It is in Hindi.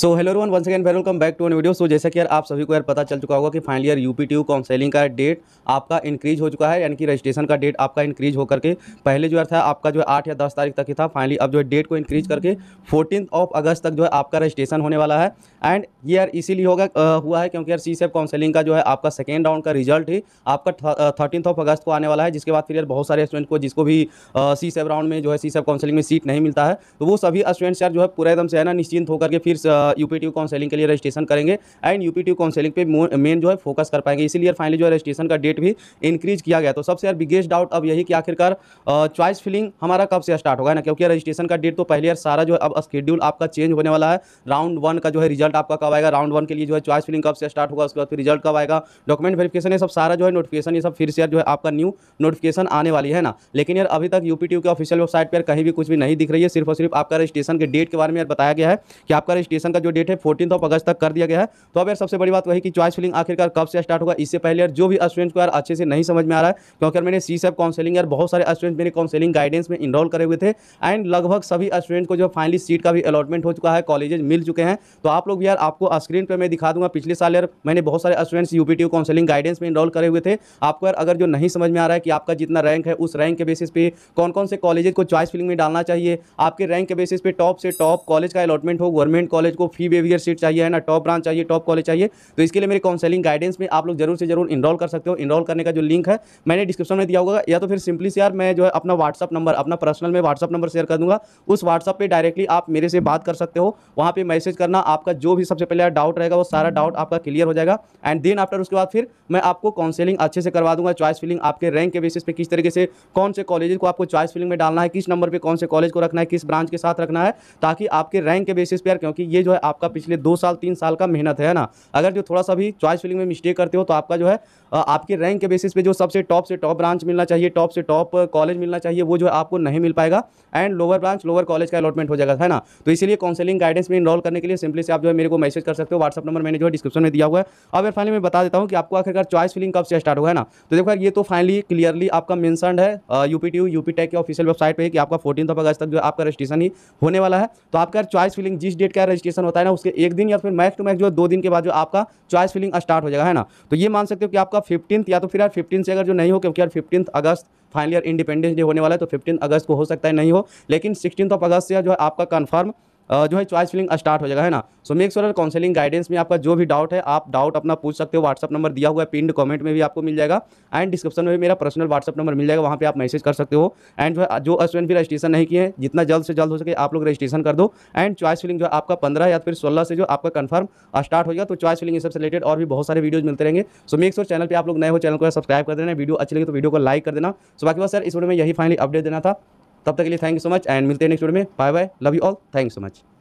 so hello one once again welcome back to one video so जैसा कि यार आप सभी को यार पता चल चुका होगा कि final year U P counselling का डेट आपका इंक्रीज हो चुका है यानी कि रजिस्ट्रेशन का डेट आपका इंक्रीज होकर के पहले जो था आपका जो है आठ या दस तारीख तक ही था फाइनली अब जो है डेट को इंक्रीज करके फोर्टीन ऑफ अगस्त तक जो है आपका रजिस्ट्रेशन होने वाला है एंड ये यार इसीलिए होगा हुआ है क्योंकि यार सी सेफ काउंसलिंग का जो है आपका सेकेंड राउंड का रिजल्ट ही आपका थर्टीन ऑफ अगस्त को आने वाला है जिसके बाद फिर यार बहुत सारे स्टूडेंट को जिसको भी सी सेफ राउंड में जो है सी सेफ काउंसलिंग में सीट नहीं मिलता है तो वो सभी स्टूडेंट्स यार जो है पूरा एकदम से है ना निश्चिंत होकर के फिर यू पी टी काउंसिलिंग के लिए रजिस्ट्रेशन करेंगे and U P T counselling पर मेन जो है फोकस कर पाएंगे इसीलिए फाइनली जो है रजिस्ट्रेशन का डेट भी इंक्रीज किया गया तो सबसे यार बिगेस्ट डाउट अब यही कि आखिरकार चॉइस फिलिंग हमारा कब से स्टार्ट होगा ना क्योंकि रजिस्ट्रेशन का डेट तो पहले यार सारा जो है अब स्केड्यूल आपका चेंज होने वाला है राउंड वन का जो है रिजल्ट आपका कब आएगा राउंड वन के लिए जो है चॉइस फिलिंग कब से स्टार्ट होगा उसके बाद फिर रिजल्ट कब आएगा डॉक्यूमेंट वेरिफिकेशन ये सब सारा जो है नोटिफिकेशन ये सब फिर से यार जो है आपका न्यू नोटिफिकेशन आने वाली है ना लेकिन यार अभी तक यूपी के ऑफिशियल वेबसाइट पर कहीं भी कुछ भी नहीं दिख रही है सिर्फ और सिर्फ आपका रजिस्ट्रेशन के डेट के बारे में यार बताया गया है कि आपका रजिस्ट्रेशन जो डेट है फोर्टीन ऑफ अगस्त तक कर दिया गया है तो अब यार सबसे बड़ी बात वही कि चॉइस फिलिंग आखिरकार कब से स्टार्ट होगा इससे पहले यार जो भी स्टूडेंट को यार अच्छे से नहीं समझ में आ रहा है क्योंकि यार मैंने सी सब काउंसिलिंग यार बहुत सारे स्टूडेंट मेरे काउंसिलिंग गाइडेंस में इनरोल करे हुए थे एंड लगभग सभी स्टूडेंट को जो फाइनली सीट का भी अलॉटमेंट हो चुका है कॉलेजेज मिल चुके हैं तो आप लोग भी यार आपको स्क्रीन पर मैं दिखा दूंगा पिछले साल यार मैंने बहुत सारे स्टूडेंट्स यूपीटी काउंसिलिंग गाइडेंस में इनरोल करे हुए थे आपको यार अगर जो नहीं समझ में आ रहा है कि आपका जितना रैंक है उस रैंक के बेसिस पे कौन कौन से कॉलेजेस को चॉइस फिलिंग में डालना चाहिए आपके रैंक के बेसिस पे टॉप से टॉप कॉलेज का अलॉटमेंट हो गवर्नमेंट कॉलेज को फ्री बेवियर सीट चाहिए है ना टॉप ब्रांच चाहिए टॉप कॉलेज चाहिए तो इसके लिए मेरे काउंसलिंग गाइडेंस में आप लोग जरूर से जरूर इनरोल कर सकते हो इनरोल करने का जो लिंक है मैंने डिस्क्रिप्शन में दिया होगा या तो फिर सिंपली से यार मैं जो है अपना व्हाट्सअप नंबर अपना पर्सनल में व्हाट्सअप नंबर शेयर कर दूंगा उस व्हाट्सअप पर डायरेक्टली आप मेरे से बात कर सकते हो वहाँ पर मैसेज करना आपका जो भी सबसे पहले डाउट रहेगा वो सारा डाउट आपका क्लियर हो जाएगा एंड देन आफ्टर उसके बाद फिर मैं आपको काउंसलिंग अच्छे से करवा दूंगा चॉइस फिलिंग आपके रैंक के बेसिस पर किस तरीके से कौन से कॉलेज को आपको चॉइस फिलिंग में डालना है किस नंबर पर कौन से कॉलेज को रखना है किस ब्रांच के साथ रखना है ताकि आपके रैंक के बेसिस पर क्योंकि ये जो जो है आपका पिछले दो साल तीन साल का मेहनत है ना अगर जो थोड़ा सा भी चॉइस फिलिंग में मिस्टेक करते हो तो आपका जो है आपके रैंक के बेसिस पे जो सबसे टॉप से टॉप ब्रांच मिलना चाहिए टॉप से टॉप कॉलेज मिलना चाहिए वो जो है आपको नहीं मिल पाएगा and lower branch lower college का अलॉटमेंट हो जाएगा है ना तो इसलिए काउंसलिंग गाइडेंस में इनरोल करने के लिए सिंपली से आप जो है मेरे को मैसेज कर सकते हो व्हाट्सअप नंबर मैंने जो है डिस्क्रिप्शन में दिया हुआ है अब मैं फाइनली मैं बता देता हूँ कि आपको आखिरकार चॉइस फिलिंग कब से स्टार्ट होगा है ना तो देखो ये तो फाइनली क्लियरली आपका मैंसनड है यूपी टी यू के ऑफिशियल वेबसाइट पर कि आपका फोर्टीन अगस्त तक जो आपका रजिस्ट्रेशन ही होने वाला है तो आपका चॉइस फिलिंग जिस डेट का रजिस्ट्रेशन सेक्शन होता है ना उसके एक दिन या फिर मैक्स टू मैक्स जो है दो दिन के बाद जो आपका चॉइस फिलिंग स्टार्ट हो जाएगा है ना तो ये मान सकते हो कि आपका फिफ्टीन या तो फिर यार फिफ्टीन से अगर जो नहीं हो क्योंकि यार fifteen August final year Independence Day होने वाला है तो फिफ्टीन अगस्त को हो सकता है नहीं हो लेकिन सिक्सटीन ऑफ अगस्त से जो है आपका कन्फर्म जो है चॉइस फिलिंग स्टार्ट हो जाएगा है ना so make sure counselling guidance में आपका जो भी डाउट है आप डाउट अपना पूछ सकते हो व्हाट्सअप नंबर दिया हुआ है पिंड कमेंट में भी आपको मिल जाएगा एंड डिस्क्रिप्शन में भी मेरा पर्सनल व्हाट्सअप नंबर मिल जाएगा वहाँ पे आप मैसेज कर सकते हो एंड जो है जो स्टूडेंट भी रजिस्ट्रेशन नहीं किए जितना जल्द से जल्द हो सके आप लोग रजिस्ट्रेशन कर दो एंड चॉइस फिलिंग जो है आपका पंद्रह या फिर सोलह से जो आपका कन्फर्म स्टार्ट गया तो चॉइस फिलिंग सबसे रिलेटेड और भी बहुत सारे वीडियोज मिलते रहेंगे सो मेक श्योर चैनल पर आप लोग नए हो चैनल को सब्सक्राइब कर देना वीडियो अच्छी लगी तो वीडियो को लाइक कर देना सो बाकी बस सर इस वीडियो में यही फाइनली अपडेट देना था तब तक के लिए thank you so much and मिलते हैं नेक्स्ट वीडियो में bye bye love you all thank you so much